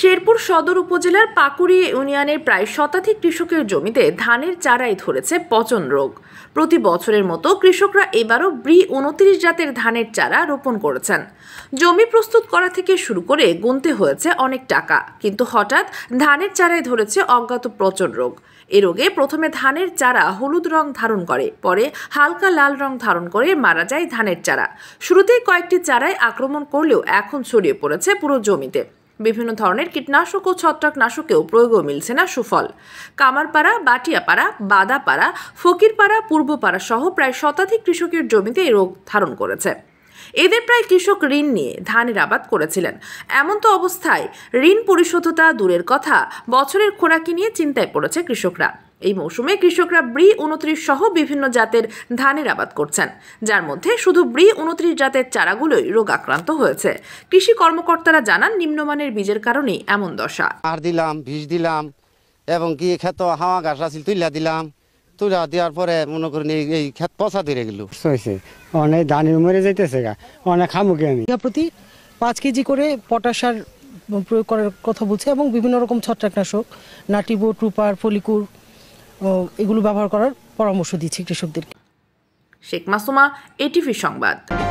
শেরপুর সদর উপজেলার পাকুড়ি ইউনিয়নের প্রায় শতাধিক কৃষকের জমিতে ধানের চারাই ধরেছে পচন রোগ প্রতি বছরের মতো কৃষকরা এবারও ব্রি উনত্রিশ জাতের ধানের চারা রোপণ করেছেন জমি প্রস্তুত করা থেকে শুরু করে গুনতে হয়েছে অনেক টাকা কিন্তু হঠাৎ ধানের চারাই ধরেছে অজ্ঞাত পচন রোগ এ রোগে প্রথমে ধানের চারা হলুদ রং ধারণ করে পরে হালকা লাল রং ধারণ করে মারা যায় ধানের চারা শুরুতেই কয়েকটি চারায় আক্রমণ করলেও এখন ছড়িয়ে পড়েছে পুরো জমিতে বিভিন্ন ধরনের কীটনাশক ও ছত্রাকনাশকেও প্রয়োগও মিলছে না সুফল কামারপাড়া বাটিয়াপাড়া বাদাপাড়া ফকিরপাড়া পূর্বপাড়া সহ প্রায় শতাধিক কৃষকের জমিতে এই রোগ ধারণ করেছে এদের প্রায় কৃষক ঋণ নিয়ে ধানের আবাদ করেছিলেন এমন তো অবস্থায় ঋণ পরিশোধতা দূরের কথা বছরের খোরাকি নিয়ে চিন্তায় পড়েছে কৃষকরা এই মৌসুমে কৃষকরা ব্রি উনত্রিশ সহ বিভিন্ন জাতের ধানের আবাদ করছেন যার মধ্যে শুধু ব্রি উনত্রিশ জাতের চারাগুলোই আক্রান্ত হয়েছে কৃষি কর্মকর্তারা জানান নিম্নমানের বীজের কারণেই এমন দশা আর দিলাম ভিজ দিলাম এবং কি ক্ষেত হাওয়া ঘাস আসিল তুইলা দিলাম তুলা দেওয়ার পরে মনে করেন এই ক্ষেত পচা দিয়ে গেল অনেক ধানের মরে যাইতেছে গা অনেক খামুকে আমি প্রতি পাঁচ কেজি করে পটাশ প্রয়োগ করার কথা বলছে এবং বিভিন্ন রকম ছত্রাকনাশক নাটিবো ট্রুপার ফলিকুর এগুলো ব্যবহার করার পরামর্শ দিচ্ছি কৃষকদেরকে শেখ মাসুমা এটিভি সংবাদ